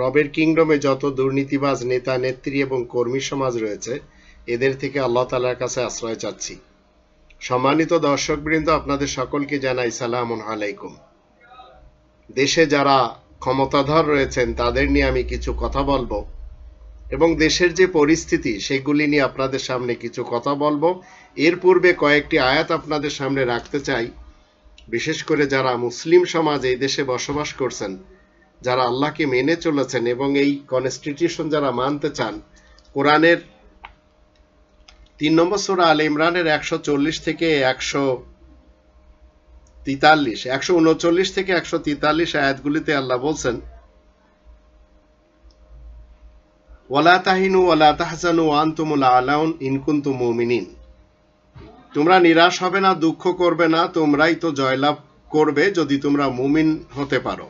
রবের কিংডমে যত দুর্নীতিবাজ নেতা নেত্রী এবং কর্মী সমাজ রয়েছে এদের থেকে আল্লাহ তালার কাছে আশ্রয় চাচ্ছি সম্মানিত দর্শকবৃন্দ আপনাদের সকলকে জানাই সালাম আলাইকুম দেশে যারা ক্ষমতাধর রয়েছেন তাদের নিয়ে আমি কিছু কথা বলবো এবং দেশের যে পরিস্থিতি সেগুলি নিয়ে আপনাদের সামনে কিছু কথা বলবো এর পূর্বে কয়েকটি আয়াত আপনাদের সামনে রাখতে চাই বিশেষ করে যারা মুসলিম সমাজ এই দেশে বসবাস করছেন যারা আল্লাহকে মেনে চলেছেন এবং এই কনস্টিটিউশন যারা মানতে চান কোরআনের তিন নম্বর সোরা আল ইমরানের একশো চল্লিশ থেকে একশো তিতাল্লিশ একশো উনচল্লিশ থেকে একশো তিতাল্লিশ আয়াতগুলিতে আল্লাহ বলছেন ওয়ালা তাহিনু ওয়ালা তাহজানু আনতুমুল আলাউন ইনকুন্তু মুমিনিন তোমরা নিরাশ হবে না দুঃখ করবে না তোমরাই তো জয়লাভ করবে যদি তোমরা মুমিন হতে পারো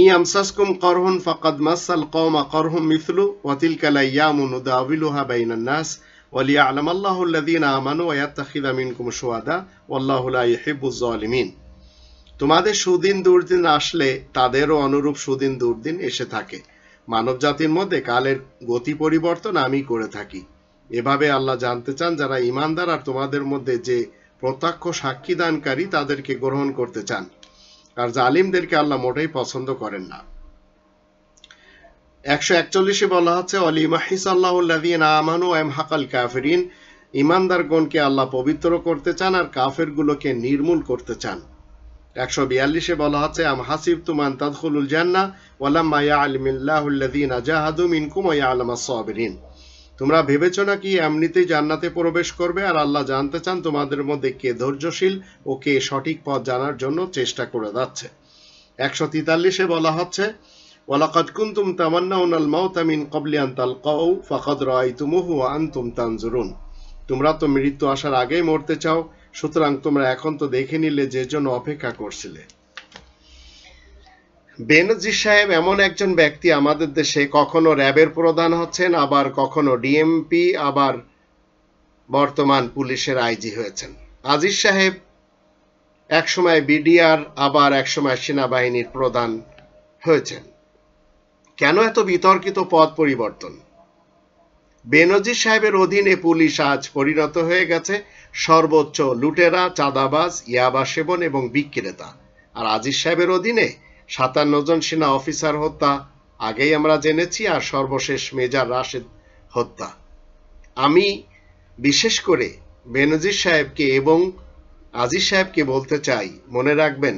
ইয়ামসাসকুম করহুন ফাকাদ মাসাল কওমা করহুম মিথলু ওয়াতিলকা লাইয়ামু নুদাউলুহা বাইনান নাস ওয়ালিয়ালাম আল্লাহু আল্লাযীনা আমানু ওয়া ইয়াত্তাখিযা মিনকুম শুহাদা ওয়াল্লাহু লা ইউহিব্বুজ জালিমিন তোমাদের সুদিন দুর্দিন আসলে তাদেরও অনুরূপ সুদিন দুর্দিন এসে থাকে মানব জাতির মধ্যে কালের গতি পরিবর্তন আমি করে থাকি এভাবে আল্লাহ জানতে চান যারা ইমানদার আর তোমাদের মধ্যে যে প্রত্যক্ষ সাক্ষী দানকারী তাদেরকে গ্রহণ করতে চান আর জালিমদেরকে আল্লাহ মোটেই পছন্দ করেন না একশো একচল্লিশে বলা আমানু এম হাকাল কাফেরিন ইমানদারগণকে আল্লাহ পবিত্র করতে চান আর কাফেরগুলোকে নির্মূল করতে চান একশো বিয়াল্লিশে বলা হচ্ছে আম হাসিব তুমান জান্না ওয়ালাম্মা ইয়া জাহাদু মিনকুম ওয়া তোমরা ভেবেছ না কি এমনিতেই জান্নাতে প্রবেশ করবে আর আল্লাহ জানতে চান তোমাদের মধ্যে কে ধৈর্যশীল ও কে সঠিক পথ জানার জন্য চেষ্টা করে যাচ্ছে একশো তেতাল্লিশে বলা হচ্ছে ওয়ালাকাদ কুনতুম তামান্নাউনাল মাউতা কবলিয়ান্তাল ক্বাবলি আন তালকাউ ফাকাদ রাআইতুমুহু ওয়া তানজুরুন তোমরা তো মৃত্যু আসার আগেই মরতে চাও সুতরাং তোমরা এখন তো দেখে নিলে যে জন্য অপেক্ষা করছিলে বেনজি সাহেব এমন একজন ব্যক্তি আমাদের দেশে কখনো র্যাবের প্রধান হচ্ছেন আবার কখনো ডিএমপি আবার বর্তমান পুলিশের আইজি হয়েছেন আজিজ সাহেব একসময় বিডিআর আবার একসময় সেনাবাহিনীর প্রধান হয়েছেন কেন এত বিতর্কিত পদ পরিবর্তন বেনজির সাহেবের অধীনে পুলিশ আজ পরিণত হয়ে গেছে সর্বোচ্চ লুটেরা চাঁদাবাজ ইয়াবা সেবন এবং বিক্রেতা আর আজিজ সাহেবের অধীনে সাতান্ন জন সেনা অফিসার হত্যা আগেই আমরা জেনেছি আর সর্বশেষ মেজর রাশেদ হত্যা আমি বিশেষ করে বেনজির সাহেবকে এবং আজিজ সাহেবকে বলতে চাই মনে রাখবেন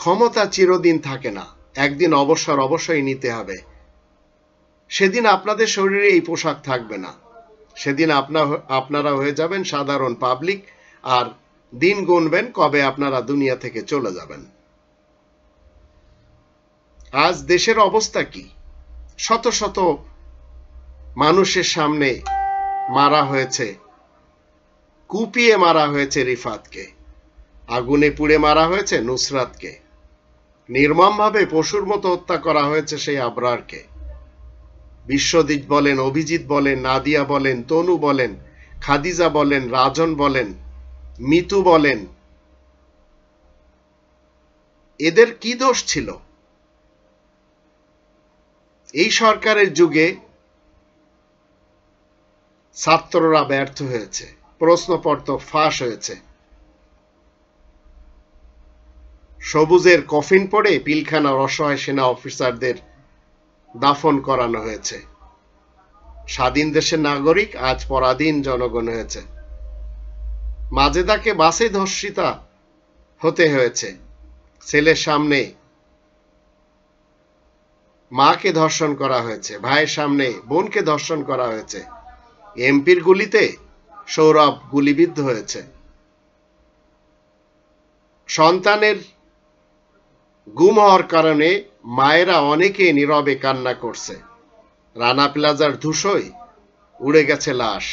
ক্ষমতা চিরদিন থাকে না একদিন অবসর অবশ্যই নিতে হবে সেদিন আপনাদের শরীরে এই পোশাক থাকবে না সেদিন আপনার আপনারা হয়ে যাবেন সাধারণ পাবলিক আর দিন গুনবেন কবে আপনারা দুনিয়া থেকে চলে যাবেন আজ দেশের অবস্থা কি শত শত মানুষের সামনে মারা হয়েছে কুপিয়ে মারা হয়েছে রিফাতকে আগুনে পুড়ে মারা হয়েছে নুসরাতকে নির্মমভাবে পশুর মতো হত্যা করা হয়েছে সেই আবরারকে বিশ্বদিৎ বলেন অভিজিৎ বলেন নাদিয়া বলেন তনু বলেন খাদিজা বলেন রাজন বলেন মিতু বলেন এদের কি দোষ ছিল এই সরকারের যুগে ছাত্ররা ব্যর্থ হয়েছে প্রশ্নপত্র ফাঁস হয়েছে সবুজের কফিন পরে পিলখানার অসহায় সেনা অফিসারদের দাফন করানো হয়েছে স্বাধীন দেশের নাগরিক আজ পরাধীন জনগণ হয়েছে মাজেদাকে বাসে ধর্ষিতা হতে হয়েছে ছেলের সামনে মাকে ধর্ষণ করা হয়েছে ভাইয়ের সামনে বোনকে ধর্ষণ করা হয়েছে এমপির গুলিতে সৌরভ গুলিবিদ্ধ হয়েছে সন্তানের গুম হওয়ার কারণে মায়েরা অনেকে নীরবে কান্না করছে রানা প্লাজার ধূসই উড়ে গেছে লাশ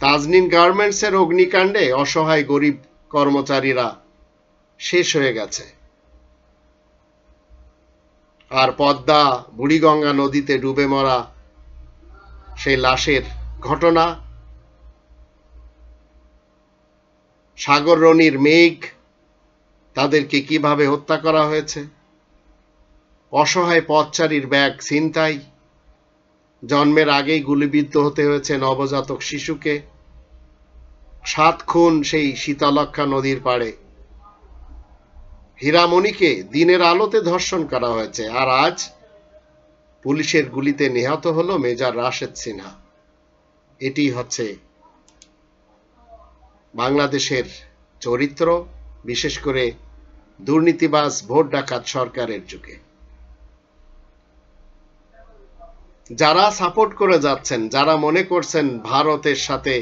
তাজনিন গার্মেন্টসের অগ্নিকাণ্ডে অসহায় গরিব কর্মচারীরা শেষ হয়ে গেছে আর পদ্মা বুড়িগঙ্গা নদীতে ডুবে মরা সেই লাশের ঘটনা সাগর রনির মেঘ তাদেরকে কিভাবে হত্যা করা হয়েছে অসহায় পথচারীর ব্যাগ ছিনতাই জন্মের আগেই গুলিবিদ্ধ হতে হয়েছে নবজাতক শিশুকে সাত খুন সেই শীতলক্ষা নদীর পাড়ে হীরামণিকে দিনের আলোতে ধর্ষণ করা হয়েছে আর আজ পুলিশের গুলিতে নিহত হল মেজর রাশেদ সিনহা এটি হচ্ছে বাংলাদেশের চরিত্র বিশেষ করে দুর্নীতিবাজ ভোট ডাকাত সরকারের যুগে যারা সাপোর্ট করে যাচ্ছেন যারা মনে করছেন ভারতের সাথে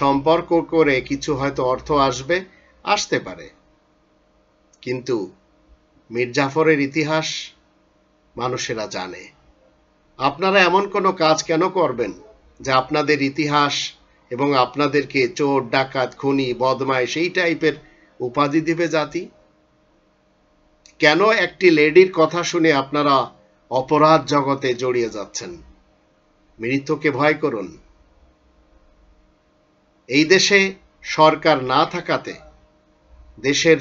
সম্পর্ক করে কিছু হয়তো অর্থ আসবে আসতে পারে কিন্তু মির্জাফরের ইতিহাস মানুষেরা জানে আপনারা এমন কোনো কাজ কেন করবেন যে আপনাদের ইতিহাস এবং আপনাদেরকে চোর ডাকাত খুনি বদমায় সেই টাইপের উপাধি দিবে জাতি কেন একটি লেডির কথা শুনে আপনারা অপরাধ জগতে জড়িয়ে যাচ্ছেন মৃত্যুকে ভয় করুন এই দেশে সরকার না থাকাতে দেশের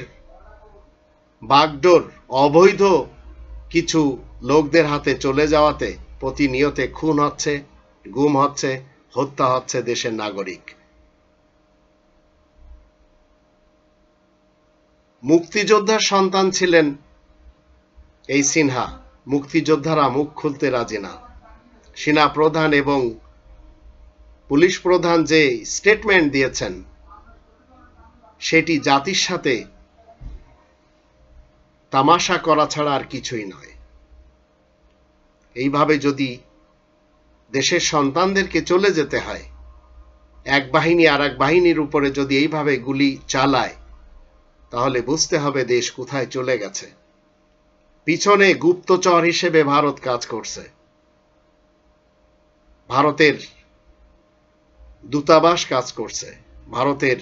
বাগডোর অবৈধ কিছু লোকদের হাতে চলে যাওয়াতে প্রতিনিয়তে খুন হচ্ছে গুম হচ্ছে হত্যা হচ্ছে দেশের নাগরিক মুক্তিযোদ্ধার সন্তান ছিলেন এই সিনহা মুক্তিযোদ্ধারা মুখ খুলতে রাজি না সেনা প্রধান এবং পুলিশ প্রধান যে স্টেটমেন্ট দিয়েছেন সেটি জাতির সাথে তামাশা করা ছাড়া আর কিছুই নয় এইভাবে যদি দেশের সন্তানদেরকে চলে যেতে হয় এক বাহিনী আর এক বাহিনীর উপরে যদি এইভাবে গুলি চালায় তাহলে বুঝতে হবে দেশ কোথায় চলে গেছে পিছনে গুপ্তচর হিসেবে ভারত কাজ করছে ভারতের দূতাবাস কাজ করছে ভারতের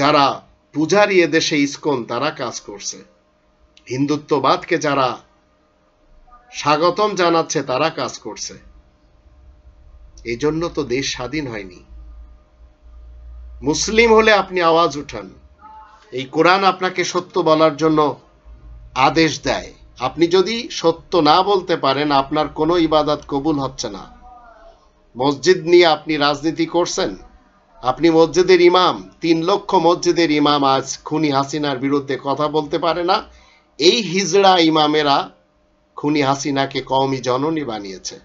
যারা পূজারি দেশে ইস্কন তারা কাজ করছে হিন্দুত্ববাদকে যারা স্বাগতম জানাচ্ছে তারা কাজ করছে এই জন্য তো দেশ স্বাধীন হয়নি মুসলিম হলে আপনি আওয়াজ উঠান এই কোরআন আপনাকে সত্য বলার জন্য আদেশ দেয় আপনি যদি সত্য না বলতে পারেন আপনার কোনো ইবাদত কবুল হচ্ছে না মসজিদ নিয়ে আপনি রাজনীতি করছেন আপনি মসজিদের ইমাম তিন লক্ষ মসজিদের ইমাম আজ খুনি হাসিনার বিরুদ্ধে কথা বলতে পারে না এই হিজড়া ইমামেরা খুনি হাসিনাকে কমই জননী বানিয়েছে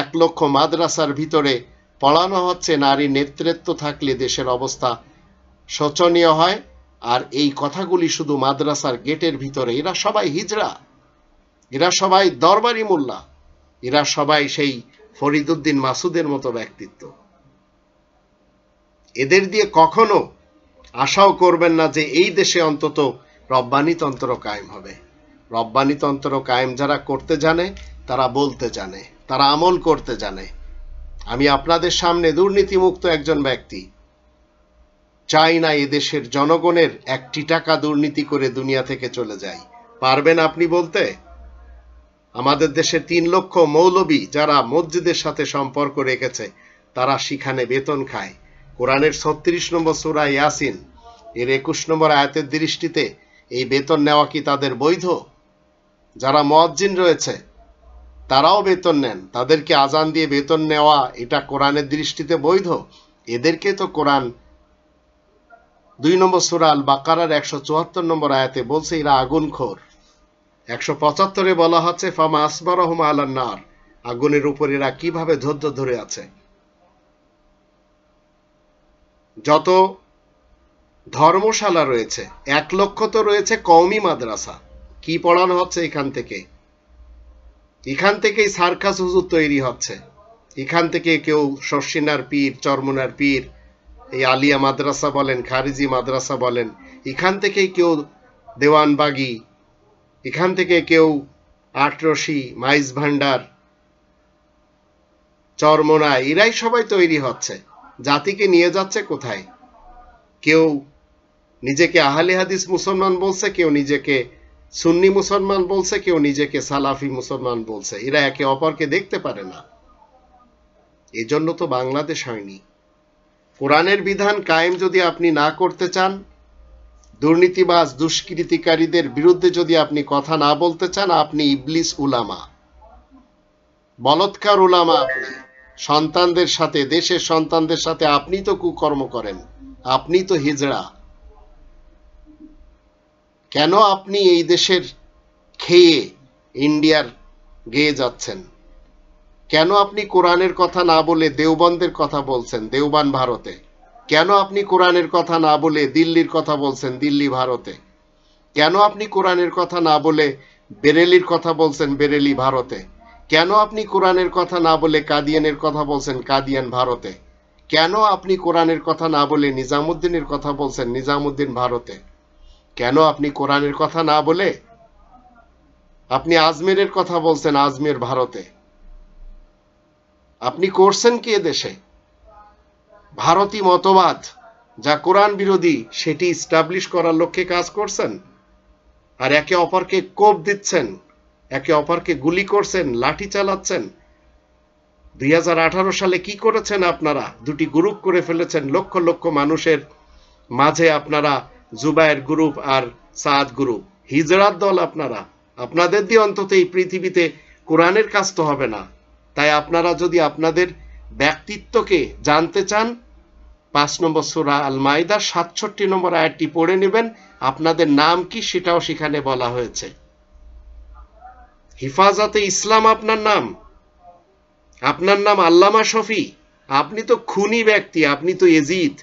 এক লক্ষ মাদ্রাসার ভিতরে পড়ানো হচ্ছে নারী নেতৃত্ব থাকলে দেশের অবস্থা শোচনীয় হয় আর এই কথাগুলি শুধু মাদ্রাসার গেটের ভিতরে এরা সবাই হিজড়া এরা সবাই দরবারি মোল্লা এরা সবাই সেই ফরিদুদ্দিন মাসুদের মতো ব্যক্তিত্ব এদের দিয়ে কখনো আশাও করবেন না যে এই দেশে অন্তত রব্বানিতন্ত্র কায়েম হবে রব্বানিতন্ত্র কায়েম যারা করতে জানে তারা বলতে জানে তারা আমল করতে জানে আমি আপনাদের সামনে দুর্নীতিমুক্ত একজন ব্যক্তি চাই না এদেশের জনগণের একটি টাকা দুর্নীতি করে দুনিয়া থেকে চলে যায় পারবেন আপনি বলতে আমাদের দেশে তিন লক্ষ মৌলবী যারা মসজিদের সাথে সম্পর্ক রেখেছে তারা সেখানে বেতন খায় কোরআনের ছত্রিশ নম্বর সুরা ইয়াসিন এর একুশ নম্বর আয়াতের দৃষ্টিতে এই বেতন নেওয়া কি তাদের বৈধ যারা মজ্জিন রয়েছে তারাও বেতন নেন তাদেরকে আজান দিয়ে বেতন নেওয়া এটা কোরআনের দৃষ্টিতে বৈধ এদেরকে তো কোরআন দুই নম্বর সুরাল বাকারার একশো চুয়াত্তর নম্বর আয়াতে বলছে এরা আগুন খোর একশো পঁচাত্তরে বলা হচ্ছে ফামা আসবার রহমা আলান্নার আগুনের উপর এরা কিভাবে ধৈর্য ধরে আছে যত ধর্মশালা রয়েছে এক লক্ষ তো রয়েছে কৌমি মাদ্রাসা কি পড়ানো হচ্ছে এখান থেকে এখান থেকেই সার্কাস হুজুর তৈরি হচ্ছে এখান থেকে কেউ শর্ষিনার পীর চরমুনার পীর এই আলিয়া মাদ্রাসা বলেন খারিজি মাদ্রাসা বলেন এখান থেকেই কেউ দেওয়ানবাগি এখান থেকে কেউ আটরসি মাইজ ভান্ডার চরমোনা এরাই সবাই তৈরি হচ্ছে জাতিকে নিয়ে যাচ্ছে কোথায় কেউ নিজেকে আহলে হাদিস মুসলমান বলছে কেউ নিজেকে সুন্নি মুসলমান বলছে কেউ নিজেকে সালাফি মুসলমান বলছে এরা একে অপরকে দেখতে পারে না এজন্য তো বাংলাদেশ হয়নি কোরআনের বিধান কায়েম যদি আপনি না করতে চান দুর্নীতিবাজ দুষ্কৃতিকারীদের বিরুদ্ধে যদি আপনি কথা না বলতে চান আপনি ইবলিস উলামা বলৎকার উলামা আপনি সন্তানদের সাথে দেশের সন্তানদের সাথে আপনি তো কুকর্ম করেন আপনি তো হিজড়া কেন আপনি এই দেশের খেয়ে ইন্ডিয়ার গেয়ে যাচ্ছেন কেন আপনি কোরআনের কথা না বলে দেওবন্দের কথা বলছেন দেওবান ভারতে কেন আপনি কোরআনের কথা না বলে দিল্লির কথা বলছেন দিল্লি ভারতে কেন আপনি কোরআনের কথা না বলে বেরেলির কথা বলছেন বেরেলি ভারতে কেন আপনি কোরআনের কথা না বলে কাদিয়ানের কথা বলছেন কাদিয়ান ভারতে কেন আপনি কোরআনের কথা না বলে নিজামুদ্দিনের কথা বলছেন নিজামুদ্দিন ভারতে কেন আপনি কোরআনের কথা না বলে আপনি আজমেরের কথা বলছেন আজমের ভারতে আপনি করছেন কি দেশে ভারতী মতবাদ যা কোরআন বিরোধী সেটি স্টাবলিশ করার লক্ষ্যে কাজ করছেন আর একে অপরকে কোপ দিচ্ছেন একে অপরকে গুলি করছেন লাঠি চালাচ্ছেন দুই সালে কি করেছেন আপনারা দুটি গ্রুপ করে ফেলেছেন লক্ষ লক্ষ মানুষের মাঝে আপনারা জুবায়ের গ্রুপ আর সাদ গ্রুপ হিজড়ার দল আপনারা আপনাদের দিয়ে অন্তত এই পৃথিবীতে কোরআনের কাজ তো হবে না তাই আপনারা যদি আপনাদের ব্যক্তিত্বকে জানতে চান পাঁচ নম্বর সুরা আল মাইদা সাতষট্টি নম্বর আয়টি পড়ে নেবেন আপনাদের নাম কি সেটাও সেখানে বলা হয়েছে হিফাজতে ইসলাম আপনার নাম আপনার নাম আল্লামা শফি আপনি তো খুনি ব্যক্তি আপনি তো এজিদ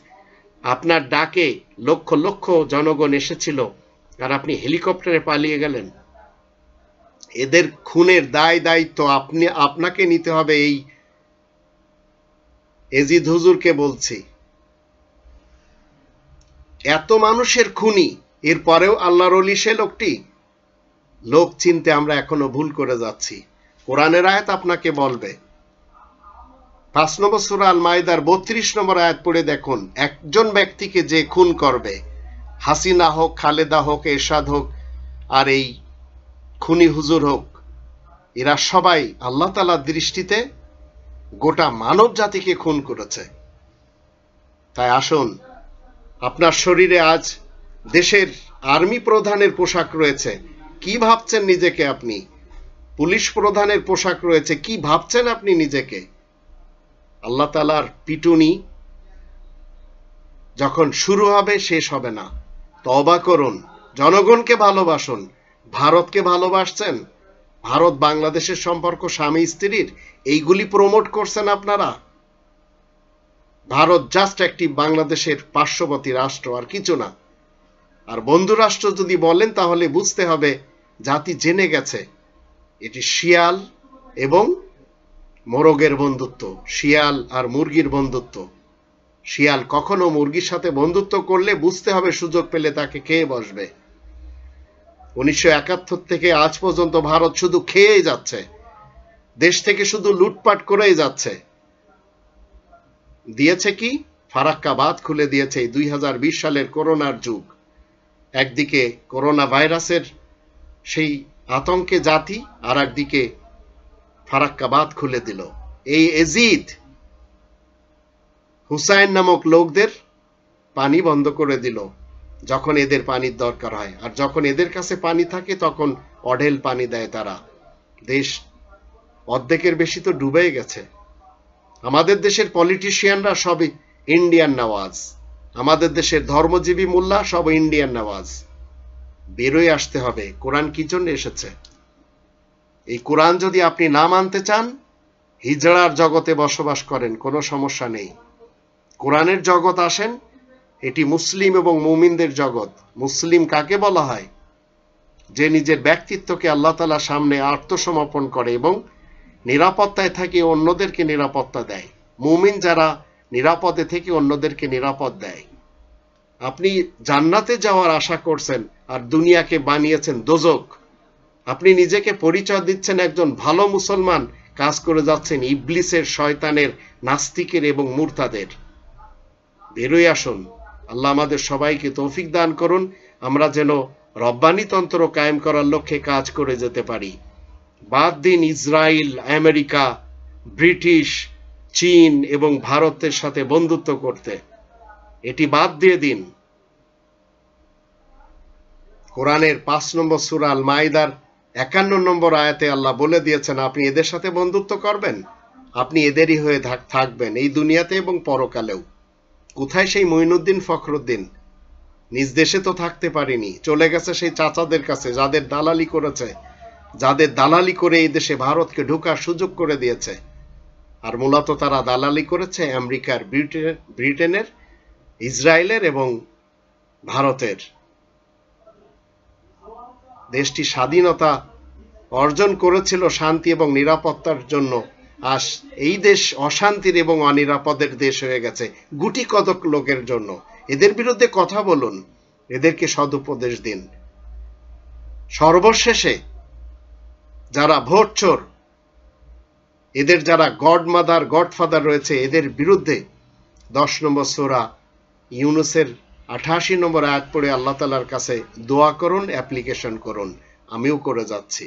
আপনার ডাকে লক্ষ লক্ষ জনগণ এসেছিল আর আপনি হেলিকপ্টারে পালিয়ে গেলেন এদের খুনের দায় দায়িত্ব আপনি আপনাকে নিতে হবে এই এজিদ হুজুরকে বলছি এত মানুষের খুনি এরপরেও আল্লাহর অলি সে লোকটি লোক চিনতে আমরা এখনো ভুল করে যাচ্ছি কোরআনের আয়াত আপনাকে বলবে পাঁচ নম্বর সুরাল আল মাইদার বত্রিশ নম্বর আয়াত পড়ে দেখুন একজন ব্যক্তিকে যে খুন করবে হাসিনা হোক খালেদা হোক এরশাদ হোক আর এই খুনি হুজুর হোক এরা সবাই আল্লাহ তালার দৃষ্টিতে গোটা মানব জাতিকে খুন করেছে তাই আসুন আপনার শরীরে আজ দেশের আর্মি প্রধানের পোশাক রয়েছে কি ভাবছেন নিজেকে আপনি পুলিশ প্রধানের পোশাক রয়েছে কি ভাবছেন আপনি নিজেকে আল্লাহ তালার পিটুনি যখন শুরু হবে শেষ হবে না তবা করুন জনগণকে ভালোবাসুন ভারতকে ভালোবাসছেন ভারত বাংলাদেশের সম্পর্ক স্বামী স্ত্রীর এইগুলি প্রমোট করছেন আপনারা ভারত জাস্ট একটি বাংলাদেশের পার্শ্ববর্তী রাষ্ট্র আর কিছু না আর বন্ধু রাষ্ট্র যদি বলেন তাহলে বুঝতে হবে জাতি জেনে গেছে এটি শিয়াল এবং মোরগের বন্ধুত্ব শিয়াল আর মুরগির বন্ধুত্ব শিয়াল কখনো মুরগির সাথে বন্ধুত্ব করলে বুঝতে হবে সুযোগ পেলে তাকে খেয়ে বসবে উনিশশো একাত্তর থেকে আজ পর্যন্ত ভারত শুধু খেয়েই যাচ্ছে দেশ থেকে শুধু লুটপাট করেই যাচ্ছে দিয়েছে কি ফারাক্কা বাদ খুলে দিয়েছে দুই সালের করোনার যুগ একদিকে করোনা ভাইরাসের সেই আতঙ্কে জাতি আর একদিকে ফারাক্কাবাদ খুলে দিল এই এজিদ হুসাইন নামক লোকদের পানি বন্ধ করে দিল যখন এদের পানির দরকার হয় আর যখন এদের কাছে পানি থাকে তখন অঢেল পানি দেয় তারা দেশ অর্ধেকের বেশি তো ডুবে গেছে আমাদের দেশের পলিটিশিয়ানরা সবই ইন্ডিয়ান নওয়াজ আমাদের দেশের ধর্মজীবী মোল্লা সব ইন্ডিয়ান নওয়াজ বেরোয় আসতে হবে কোরআন কি জন্য এসেছে এই কোরআন যদি আপনি না মানতে চান হিজড়ার জগতে বসবাস করেন কোনো সমস্যা নেই কোরআনের জগৎ আসেন এটি মুসলিম এবং মুমিনদের জগৎ মুসলিম কাকে বলা হয় যে নিজের ব্যক্তিত্বকে আল্লাহ তালা সামনে আত্মসমর্পণ করে এবং নিরাপত্তায় থাকে অন্যদেরকে নিরাপত্তা দেয় মুমিন যারা নিরাপদে থেকে অন্যদেরকে নিরাপদ দেয় আপনি জান্নাতে যাওয়ার আশা করছেন আর দুনিয়াকে বানিয়েছেন দোজক আপনি নিজেকে পরিচয় দিচ্ছেন একজন ভালো মুসলমান কাজ করে যাচ্ছেন ইবলিসের শয়তানের নাস্তিকের এবং মূর্তাদের বেরোই আসুন আল্লাহ আমাদের সবাইকে তৌফিক দান করুন আমরা যেন রব্বানি তন্ত্র কায়েম করার লক্ষ্যে কাজ করে যেতে পারি বাদ দিন ইসরায়েল আমেরিকা ব্রিটিশ চীন এবং ভারতের সাথে বন্ধুত্ব করতে এটি বাদ দিয়ে দিন কোরআনের পাঁচ নম্বর সুরাল মাইদার একান্ন নম্বর আয়াতে আল্লাহ বলে দিয়েছেন আপনি এদের সাথে বন্ধুত্ব করবেন আপনি এদেরই হয়ে থাকবেন এই দুনিয়াতে এবং পরকালেও কোথায় সেই মইনুদ্দিন ফখরুদ্দিন নিজ দেশে তো থাকতে পারিনি চলে গেছে সেই চাচাদের কাছে যাদের দালালি করেছে যাদের দালালি করে এই দেশে ভারতকে ঢোকার সুযোগ করে দিয়েছে আর মূলত তারা দালালি করেছে আমেরিকার ব্রিটেনের ইসরায়েলের এবং ভারতের দেশটি স্বাধীনতা অর্জন করেছিল শান্তি এবং নিরাপত্তার জন্য আস এই দেশ অশান্তির এবং অনিরাপদের দেশ হয়ে গেছে গুটি কতক লোকের জন্য এদের বিরুদ্ধে কথা বলুন এদেরকে সদুপদেশ দিন সর্বশেষে যারা ভোট চোর এদের যারা গডমাদার গডফাদার রয়েছে এদের বিরুদ্ধে দশ নম্বর সোরা ইউনুসের আঠাশি নম্বর আয়াত পড়ে আল্লাহ তালার কাছে দোয়া করুন অ্যাপ্লিকেশন করুন আমিও করে যাচ্ছি